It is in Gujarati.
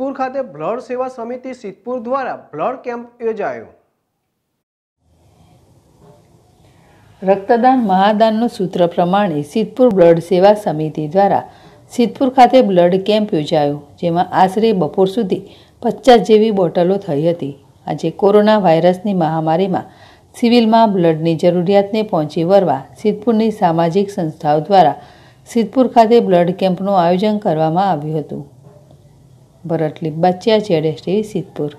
સિદ્ધપુર ખાતે બ્લડ સેવા સમિતિ સિદ્ધપુર દ્વારા બ્લડ કેમ્પ યોજાયો રક્તદાન મહાદાનનું સૂત્ર પ્રમાણે સિદ્ધપુર બ્લડ સેવા સમિતિ દ્વારા સિદ્ધપુર ખાતે બ્લડ કેમ્પ યોજાયો જેમાં આશરે બપોર સુધી પચાસ જેવી બોટલો થઈ હતી આજે કોરોના વાયરસની મહામારીમાં સિવિલમાં બ્લડની જરૂરિયાતને પહોંચી વળવા સિદ્ધપુરની સામાજિક સંસ્થાઓ દ્વારા સિદ્ધપુર ખાતે બ્લડ કેમ્પનું આયોજન કરવામાં આવ્યું હતું ભરતલી બાચ્યા ચેડે શ્રી સિદ્ધપુર